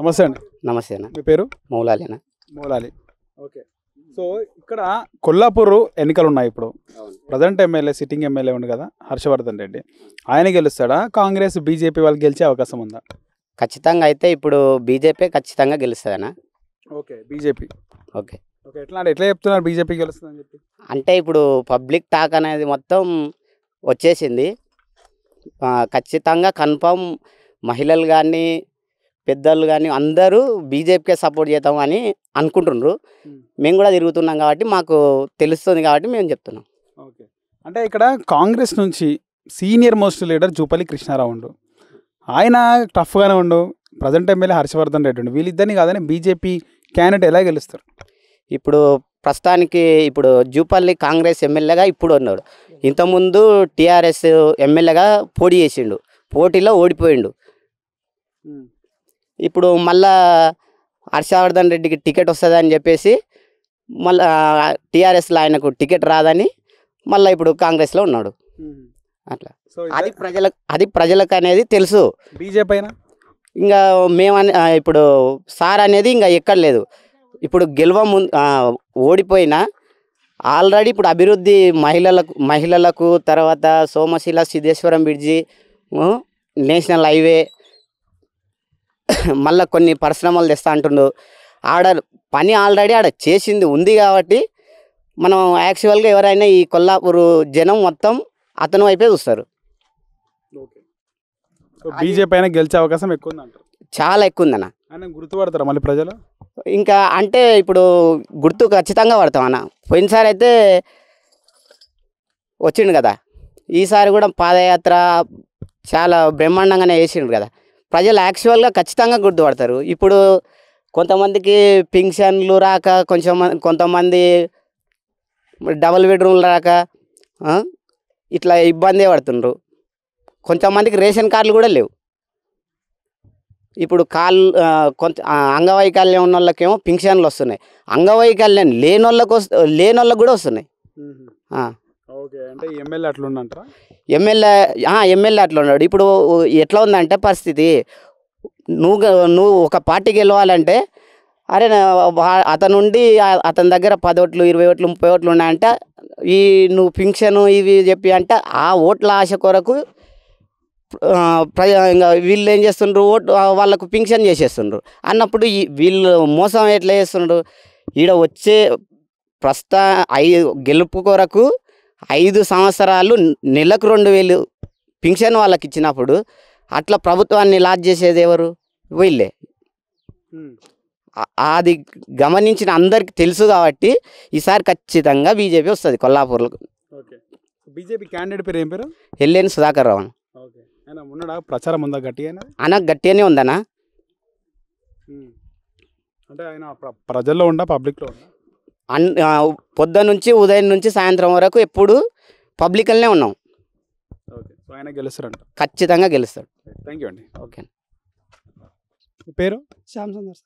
నమస్తే అండి నమస్తే అన్న మీ పేరు మౌలాలి అన్న మౌలాలి ఓకే సో ఇక్కడ కొల్లాపూర్ ఎన్నికలు ఉన్నాయి ఇప్పుడు ప్రజెంట్ ఎమ్మెల్యే సిట్టింగ్ ఎమ్మెల్యే ఉంది కదా హర్షవర్ధన్ రెడ్డి ఆయన గెలుస్తాడా కాంగ్రెస్ బీజేపీ వాళ్ళు గెలిచే అవకాశం ఉందా ఖచ్చితంగా అయితే ఇప్పుడు బీజేపీ ఖచ్చితంగా గెలుస్తుందనా ఓకే బీజేపీ ఓకే ఓకే ఎట్లా ఎట్లా చెప్తున్నారు బీజేపీ గెలుస్తుందని చెప్పి అంటే ఇప్పుడు పబ్లిక్ టాక్ అనేది మొత్తం వచ్చేసింది ఖచ్చితంగా కన్ఫామ్ మహిళలు కానీ పెద్దలు కానీ అందరూ బీజేపీకే సపోర్ట్ చేద్దాం అని అనుకుంటుండ్రు మేము కూడా తిరుగుతున్నాం కాబట్టి మాకు తెలుస్తుంది కాబట్టి మేము చెప్తున్నాం ఓకే అంటే ఇక్కడ కాంగ్రెస్ నుంచి senior most leader Jupally Krishnarao ఉండు ఆయన టఫ్గానే ఉండు ప్రజెంట్ ఎమ్మెల్యే హర్షవర్ధన్ రెడ్డి ఉండు వీళ్ళిద్దరిని కాదని బీజేపీ క్యాండిడేట్ ఎలా గెలుస్తారు ఇప్పుడు ప్రస్తుతానికి ఇప్పుడు జూపల్లి కాంగ్రెస్ ఎమ్మెల్యేగా ఇప్పుడు ఉన్నాడు ఇంతకుముందు టీఆర్ఎస్ ఎమ్మెల్యేగా పోటీ చేసిండు పోటీలో ఓడిపోయిండు ఇప్పుడు మళ్ళా హర్షవర్ధన్ రెడ్డికి టికెట్ వస్తుందని చెప్పేసి మళ్ళా టీఆర్ఎస్లో ఆయనకు టికెట్ రాదని మళ్ళీ ఇప్పుడు కాంగ్రెస్లో ఉన్నాడు అట్లా అది ప్రజలకు అది ప్రజలకు అనేది తెలుసు బీజేపీ ఇంకా మేమని ఇప్పుడు సార్ అనేది ఇంకా ఎక్కడ లేదు ఇప్పుడు గెలవ ముందు ఓడిపోయినా ఆల్రెడీ ఇప్పుడు అభివృద్ధి మహిళలకు మహిళలకు తర్వాత Somasila Siddheshwaram bridge national highway మళ్ళీ కొన్ని పరిశ్రమలు తెస్తా అంటుండు ఆడ పని ఆల్రెడీ ఆడ చేసింది ఉంది కాబట్టి మనం యాక్చువల్గా ఎవరైనా ఈ కొల్లాపూర్ జనం మొత్తం అతను వైపే చూస్తారు బీజేపీ గెలిచే అవకాశం ఎక్కువ చాలా ఎక్కువ ఉందన్న గుర్తుపడతారా మళ్ళీ ప్రజలు ఇంకా అంటే ఇప్పుడు గుర్తు ఖచ్చితంగా పడతాం అన్న పోయినసారి అయితే వచ్చిండు కదా ఈసారి కూడా పాదయాత్ర చాలా బ్రహ్మాండంగానే వేసిండు కదా ప్రజలు యాక్చువల్గా ఖచ్చితంగా గుర్తుపడతారు ఇప్పుడు కొంతమందికి పింక్షన్లు రాక కొంచెం కొంతమంది డబుల్ బెడ్రూమ్లు రాక ఇట్లా ఇబ్బందే పడుతుండ్రు కొంతమందికి రేషన్ కార్డులు కూడా లేవు ఇప్పుడు కాళ్ళు కొంత అంగవైకల్యం ఉన్న వాళ్ళకేమో పింక్షన్లు వస్తున్నాయి అంగవైకల్యం లేని వాళ్ళకి వస్తు లేని వాళ్ళకి కూడా వస్తున్నాయి ఎమ్మెల్యే అట్లా ఎమ్మెల్యే ఎమ్మెల్యే అట్లా ఉన్నాడు ఇప్పుడు ఎట్లా ఉందంటే పరిస్థితి నువ్వు నువ్వు ఒక పార్టీకి వెళ్ళాలంటే అరే అతను ఉండి అతని దగ్గర పది ఓట్లు ఇరవై ఓట్లు ముప్పై ఓట్లు ఉన్నాయంటే ఈ నువ్వు పింఛను ఇవి చెప్పి అంటే ఆ ఓట్ల ఆశ కొరకు ఇంకా వీళ్ళు ఏం చేస్తుండ్రు ఓటు వాళ్ళకు పింఛన్ చేసేస్తుండ్రు అన్నప్పుడు వీళ్ళు మోసం ఎట్లా చేస్తుండ్రు ఈడ వచ్చే ప్రస్తుత ఐ గెలుపు కొరకు ఐదు సంవత్సరాలు నెలకు రెండు వేలు పింఛన్ వాళ్ళకి ఇచ్చినప్పుడు అట్లా ప్రభుత్వాన్ని లాజ్ చేసేది ఎవరు వీళ్ళే అది గమనించిన అందరికి తెలుసు కాబట్టి ఈసారి ఖచ్చితంగా బీజేపీ వస్తుంది కొల్లాపూర్లో బీజేపీ క్యాండిడేట్ పేరు ఏం పేరు ఎల్లేని సుధాకర్ రావు ఉన్నాడా ప్రచారం ఉందా గట్టిగా అన్న గట్టిగానే ఉందనా అంటే ఆయన ప్రజల్లో ఉండ పబ్లిక్లో ఉందా అన్ పొద్దున్న నుంచి ఉదయం నుంచి సాయంత్రం వరకు ఎప్పుడు పబ్లికల్నే ఉన్నాం ఆయన గెలుస్తారంట ఖచ్చితంగా గెలుస్తాడు థ్యాంక్ యూ అండి ఓకే పేరు శ్యామ్ సార్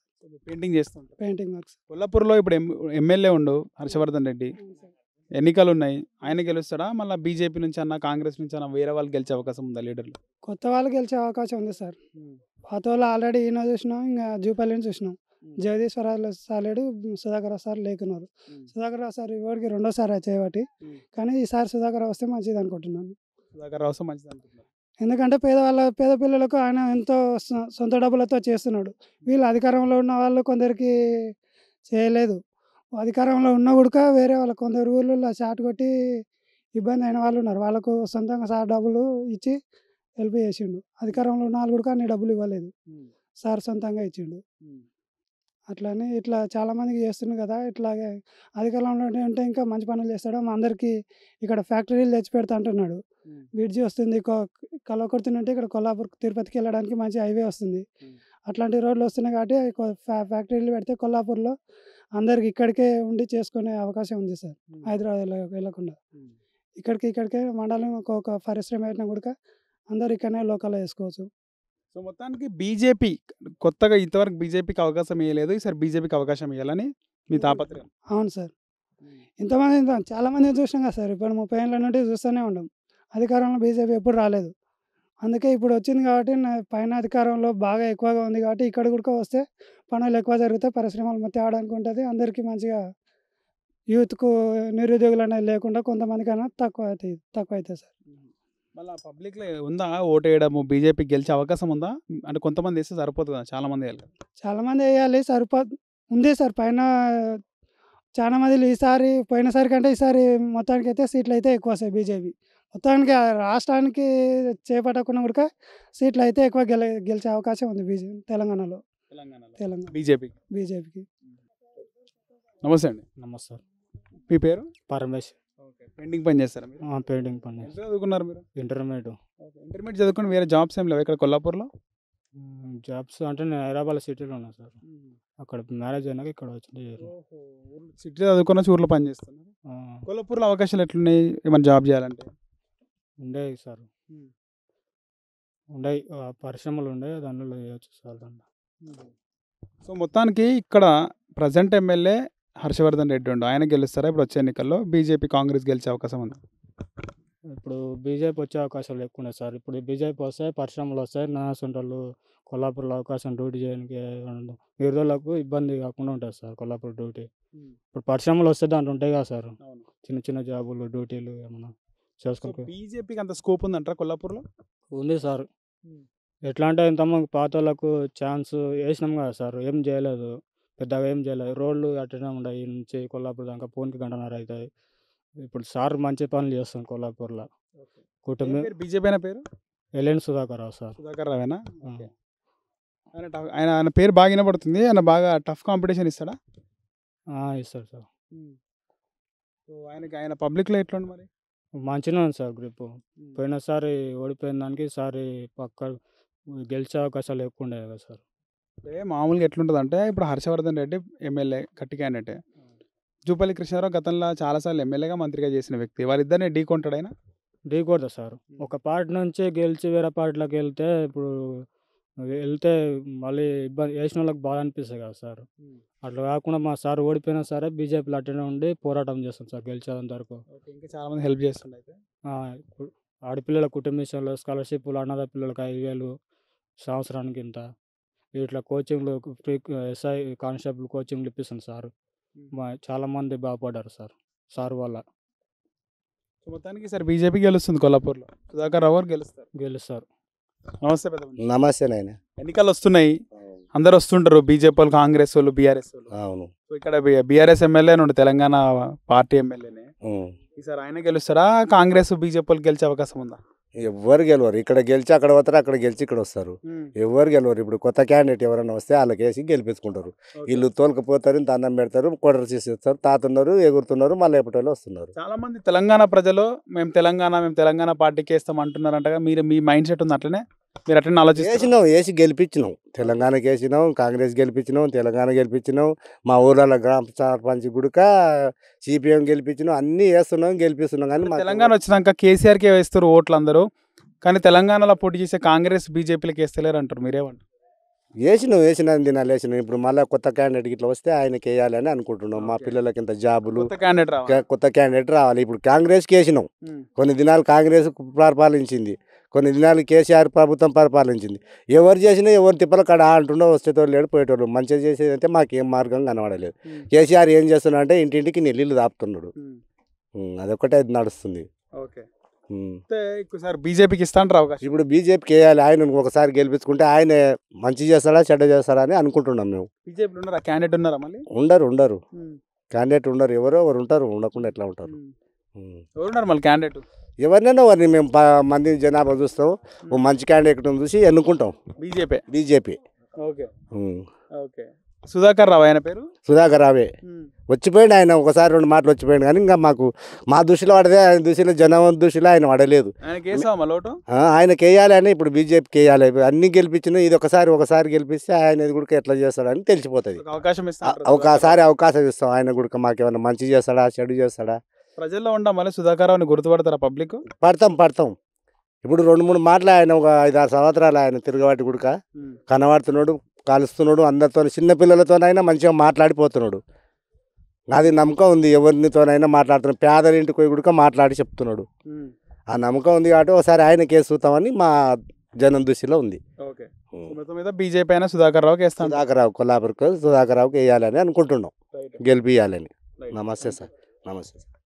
పెయింటింగ్ చేస్తాం పెయింటింగ్ వర్క్స్ కొల్లాపూర్లో ఇప్పుడు ఎమ్మెల్యే ఉండు హర్షవర్ధన్ రెడ్డి ఎన్నికలు ఉన్నాయి ఆయన గెలుస్తాడా మళ్ళీ బీజేపీ నుంచి అన్న కాంగ్రెస్ నుంచి అన్న వేరే వాళ్ళు గెలిచే అవకాశం ఉందా లీడర్లు కొత్త వాళ్ళు గెలిచే అవకాశం ఉంది సార్ పాత వాళ్ళు ఆల్రెడీ ఈయన చూసినాం ఇంకా జూపల్లిని చూసినాం జగదీశ్వర సాలేడు సుధాకర్ సార్ లేకున్నారు సుధాకర్ సార్ ఇవాడికి రెండోసారి చేయబట్టి కానీ ఈసారి సుధాకర్ వస్తే మంచిది అనుకుంటున్నాను సుధాకర్ వస్తే మంచిది అనుకుంటున్నాను ఎందుకంటే పేదవాళ్ళ పేద పిల్లలకు ఆయన ఎంతో సొంత డబ్బులతో చేస్తున్నాడు వీళ్ళు అధికారంలో ఉన్న వాళ్ళు కొందరికి చేయలేదు అధికారంలో ఉన్న కూడా వేరే వాళ్ళ కొందరు ఊళ్ళో చాటు కొట్టి ఇబ్బంది అయిన వాళ్ళు ఉన్నారు వాళ్ళకు సొంతంగా సార్ డబ్బులు ఇచ్చి హెల్ప్ చేసిండు అధికారంలో ఉన్న వాళ్ళు కూడా అన్ని డబ్బులు ఇవ్వలేదు సార్ సొంతంగా ఇచ్చిండు అట్లానే ఇట్లా చాలామందికి చేస్తుంది కదా ఇట్లాగే అధికారంలో ఉంటే ఇంకా మంచి పనులు చేస్తాడు మా అందరికీ ఇక్కడ ఫ్యాక్టరీలు తెచ్చి పెడతా అంటున్నాడు బ్రిడ్జి వస్తుంది కలవకొడుతుందంటే ఇక్కడ కొల్లాపూర్ తిరుపతికి వెళ్ళడానికి మంచి హైవే వస్తుంది అట్లాంటి రోడ్లు వస్తున్నాయి కాబట్టి ఫ్యాక్టరీలు పెడితే కొల్లాపూర్లో అందరికి ఇక్కడికే ఉండి చేసుకునే అవకాశం ఉంది సార్ హైదరాబాద్ వెళ్ళకుండా ఇక్కడికి ఇక్కడికే మండలం ఒక్కొక్క పరిశ్రమ అయినా కూడా అందరు ఇక్కడనే లోకల్లో వేసుకోవచ్చు సో మొత్తానికి బీజేపీ కొత్తగా ఇంతవరకు బీజేపీకి అవకాశం ఇవ్వలేదు ఈసారి బీజేపీకి అవకాశం ఇవ్వాలని మీ తాపత్రయం అవును సార్ ఇంతమంది ఇంత చాలామంది చూసాం కదా సార్ ఇప్పుడు ముప్పై ఏళ్ళ నుండి చూస్తూనే ఉండం అధికారంలో బీజేపీ ఎప్పుడు రాలేదు అందుకే ఇప్పుడు వచ్చింది కాబట్టి పైన అధికారంలో బాగా ఎక్కువగా ఉంది కాబట్టి ఇక్కడ కూడా వస్తే పనులు ఎక్కువ జరుగుతాయి పరిశ్రమలు మొత్తం ఆడడానికి ఉంటుంది అందరికీ మంచిగా యూత్కు నిరుద్యోగులు అనేది లేకుండా కొంతమందికైనా తక్కువ అవుతుంది తక్కువ అవుతుంది సార్ మళ్ళీ పబ్లిక్ ఉందా ఓటు వేయడము బీజేపీ గెలిచే అవకాశం ఉందా అంటే కొంతమంది వేస్తే సరిపోదు కదా చాలా మంది వేయాలి చాలా మంది వేయాలి సరిపో ఉంది సార్ పైన చాలా మంది ఈసారి పోయినసారి కంటే ఈసారి మొత్తానికి అయితే సీట్లు అయితే ఎక్కువ వస్తాయి బీజేపీ మొత్తానికి రాష్ట్రానికి చేపట్టకుండా కూడా సీట్లు అయితే ఎక్కువ గెల గెలిచే అవకాశం ఉంది బీజేపీ తెలంగాణలో తెలంగాణ బీజేపీ బీజేపీకి నమస్తే అండి నమస్తే మీ పేరు పరమేశ్వర్ పెయింటింగ్ పని చేస్తారా పెయింటింగ్ పని ఎంత చదువుకున్నారు మీరు ఇంటర్మీడియట్ ఓకే ఇంటర్మీడియట్ చదువుకుని వేరే జాబ్స్ ఏం లేవు ఇక్కడ కొల్లాపూర్లో జాబ్స్ అంటే నేను హైదరాబాద్ సిటీలో ఉన్నా సార్ అక్కడ మ్యారేజ్ అయినాక ఇక్కడ వచ్చింది సిటీ చదువుకున్న ఊర్లో పని చేస్తున్నాను కొల్లాపూర్లో అవకాశాలు ఎట్లున్నాయి ఏమైనా జాబ్ చేయాలంటే ఉండేవి సార్ ఉండేవి పరిశ్రమలు ఉండే దానిలో చేయొచ్చు సార్ సో మొత్తానికి ఇక్కడ ప్రజెంట్ ఎమ్మెల్యే హర్షవర్ధన్ రెడ్డి ఉండు ఆయన గెలుస్తారా ఇప్పుడు వచ్చే ఎన్నికల్లో బీజేపీ కాంగ్రెస్ గెలిచే అవకాశం ఉంది ఇప్పుడు బీజేపీ వచ్చే అవకాశాలు ఎక్కువ ఉన్నాయి సార్ ఇప్పుడు బీజేపీ వస్తే పరిశ్రమలు వస్తాయి నా కొల్లాపూర్లో అవకాశం డ్యూటీ చేయడానికి నిరుదలకు ఇబ్బంది కాకుండా ఉంటుంది సార్ కొల్లాపూర్ డ్యూటీ ఇప్పుడు పరిశ్రమలు వస్తే దాంట్లో ఉంటాయి కదా సార్ చిన్న చిన్న జాబులు డ్యూటీలు ఏమన్నా చేసుకుంటారు బీజేపీకి అంత స్కోప్ ఉందంటారా కొల్లాపూర్లో ఉంది సార్ ఎట్లా అంటే ఇంతమంది పాత వాళ్ళకు ఛాన్స్ వేసినాం కదా సార్ ఏం చేయలేదు పెద్దగా ఏం చేయలేదు రోడ్లు అట్టనే ఉండవు ఈ నుంచి కొల్లాపూర్ దాకా ఫోన్కి గంటన్నర అవుతుంది ఇప్పుడు సార్ మంచి పనులు చేస్తాం కొల్లాపూర్లో కుటుంబం బీజేపీ అయిన పేరు ఎల్ఎన్ సుధాకర్ రావు సార్ సుధాకర్ రావేనా ఆయన టఫ్ ఆయన ఆయన పేరు బాగా వినబడుతుంది ఆయన బాగా టఫ్ కాంపిటీషన్ ఇస్తాడా ఇస్తాడు సార్ సో ఆయనకి ఆయన పబ్లిక్లో ఎట్లుంది మరి మంచిగా ఉంది సార్ గ్రిప్ పోయినసారి ఓడిపోయిన దానికి సారి పక్క గెలిచే అవకాశాలు ఎక్కువ ఉండేవి కదా సార్ అంటే మామూలుగా ఎట్లుంటుంది అంటే ఇప్పుడు హర్షవర్ధన్ రెడ్డి ఎమ్మెల్యే గట్టి క్యాండిడేట్ జూపల్లి కృష్ణారావు గతంలో చాలాసార్లు ఎమ్మెల్యేగా మంత్రిగా చేసిన వ్యక్తి వాళ్ళిద్దరిని ఢీ కొంటాడైనా ఢీ కొడతా సార్ ఒక పార్టీ నుంచి గెలిచి వేరే పార్టీలోకి వెళ్తే ఇప్పుడు వెళ్తే మళ్ళీ ఇబ్బంది వేసిన వాళ్ళకి బాధ అనిపిస్తుంది కదా సార్ అట్లా కాకుండా మా సార్ ఓడిపోయినా సరే బీజేపీలో అట్టనే ఉండి పోరాటం చేస్తాం సార్ గెలిచేంత వరకు ఇంకా చాలామంది హెల్ప్ చేస్తుండే ఆడపిల్లల కుటుంబ విషయంలో స్కాలర్షిప్లు అన్నద పిల్లలకి ఐదు వేలు సంవత్సరానికి ఇంత ఇట్లా కోచింగ్లు ఎస్ఐ కానిస్టేబుల్ కోచింగ్లు ఇప్పిస్తుంది సార్ చాలామంది బాగుపడ్డారు సార్ సార్ వల్ల సో మొత్తానికి సార్ బీజేపీ గెలుస్తుంది కొల్లాపూర్లో సుధాకర్ రావు గెలుస్తారు గెలుస్తారు నమస్తే పెద్ద నమస్తే నాయన ఎన్నికలు వస్తున్నాయి అందరు వస్తుంటారు బీజేపీ వాళ్ళు కాంగ్రెస్ వాళ్ళు బీఆర్ఎస్ వాళ్ళు అవును ఇక్కడ బీఆర్ఎస్ ఎమ్మెల్యే నుండి తెలంగాణ పార్టీ ఎమ్మెల్యేనే ఈసారి ఆయన గెలుస్తారా కాంగ్రెస్ బీజేపీ వాళ్ళు గెలిచే అవకాశం ఉందా ఎవ్వరు గెలవరు ఇక్కడ గెలిచి అక్కడ పోతారు అక్కడ గెలిచి ఇక్కడ వస్తారు ఎవరు గెలవరు ఇప్పుడు కొత్త క్యాండిడేట్ ఎవరైనా వస్తే వాళ్ళకి వేసి గెలిపించుకుంటారు వీళ్ళు తోలుకపోతారు ఇంత అన్నం పెడతారు కొడరు చేసేస్తారు తాతున్నారు ఎగురుతున్నారు మళ్ళీ ఎప్పటి వస్తున్నారు చాలా మంది తెలంగాణ ప్రజలు మేము తెలంగాణ మేము తెలంగాణ పార్టీకి వేస్తాం అంటున్నారంటగా మీరు మీ మైండ్ సెట్ ఉంది అట్లనే మీరు అటెండ్ ఆలోచన వేసినాం వేసి గెలిపించినాం తెలంగాణకి వేసినాం కాంగ్రెస్ గెలిపించినాం తెలంగాణ గెలిపించినాం మా ఊర్లలో గ్రామ సర్పంచ్ గుడిక సిపిఎం గెలిపించినాం అన్నీ వేస్తున్నాం గెలిపిస్తున్నాం కానీ తెలంగాణ వచ్చినాక కేసీఆర్కే వేస్తారు ఓట్లు అందరూ కానీ తెలంగాణలో పోటీ చేసే కాంగ్రెస్ బీజేపీలకు వేస్తలేరు అంటారు మీరేమంటారు వేసినాం వేసిన దినాలు వేసినాం ఇప్పుడు మళ్ళీ కొత్త క్యాండిడేట్ ఇట్లా వస్తే ఆయనకి వేయాలని అనుకుంటున్నాం మా పిల్లలకి ఇంత జాబులు కొత్త క్యాండిడేట్ రావాలి ఇప్పుడు కాంగ్రెస్కి వేసినాం కొన్ని దినాలు కాంగ్రెస్ పరిపాలించింది కొన్ని దినాలు కేసీఆర్ ప్రభుత్వం పరిపాలించింది ఎవరు చేసినా ఎవరు తిప్పలు కాడ అంటుండో వచ్చేటోళ్ళు లేడు పోయేటోళ్ళు మంచిగా చేసేదంటే మాకేం మార్గం కనబడలేదు కేసీఆర్ ఏం చేస్తున్నాడంటే ఇంటింటికి నీళ్ళు దాపుతున్నాడు అదొకటే నడుస్తుంది ఓకే సార్ బీజేపీకి ఇస్తాను రావు ఇప్పుడు బీజేపీకి వేయాలి ఆయన ఒకసారి గెలిపించుకుంటే ఆయన మంచి చేస్తాడా చెడ్డ చేస్తాడా అని అనుకుంటున్నాం మేము క్యాండిడేట్ ఉన్నారా మళ్ళీ ఉండరు ఉండరు క్యాండిడేట్ ఉండరు ఎవరో ఎవరు ఉంటారు ఉండకుండా ఎట్లా ఉంటారు ఎవరున్నారు మళ్ళీ క్యాండిడేట్ ఎవరినైనా వారిని మేము మంది జనాభా చూస్తాం ఓ మంచి క్యాండిడేట్ చూసి ఎన్నుకుంటాం BJP BJP okay Sudhakar Rao ఆయన పేరు సుధాకర్ రావే వచ్చిపోయాడు ఆయన ఒకసారి రెండు మాటలు వచ్చిపోయాడు కానీ ఇంకా మాకు మా దృష్టిలో పడదే ఆయన దృష్టిలో జనం దృష్టిలో ఆయన పడలేదు ఆయనకి అని ఇప్పుడు బీజేపీ వేయాలి అన్ని గెలిపించిన ఇది ఒకసారి ఒకసారి గెలిపిస్తే ఆయన ఇది కూడా ఎట్లా చేస్తాడని తెలిసిపోతుంది అవకాశం ఒకసారి అవకాశం ఇస్తాం ఆయన కూడా ఏమైనా మంచి చేస్తాడా చెడు చేస్తాడా ప్రజల్లో ఉన్న మళ్ళీ సుధాకరావుని గుర్తుపడతారా పబ్లిక్ పడతాం పడతాం ఇప్పుడు రెండు మూడు మాటలు ఆయన ఒక ఐదు ఆరు సంవత్సరాలు ఆయన తిరగవాటి గుడిక కనబడుతున్నాడు కలుస్తున్నాడు అందరితో చిన్నపిల్లలతోనైనా మంచిగా మాట్లాడిపోతున్నాడు నాది నమ్మకం ఉంది ఎవరినితోనైనా మాట్లాడుతున్నాడు పేదలింటికి పోయి గుడిక మాట్లాడి చెప్తున్నాడు ఆ నమ్మకం ఉంది కాబట్టి ఒకసారి ఆయన కేసు చూస్తామని మా జనం దృష్టిలో ఉంది మీద బీజేపీ అయినా సుధాకర్ రావు కేస్తాం సుధాకర్ రావు కొల్లాపూర్కి సుధాకర్ రావుకి వేయాలని అనుకుంటున్నాం గెలిపియాలని నమస్తే సార్ నమస్తే సార్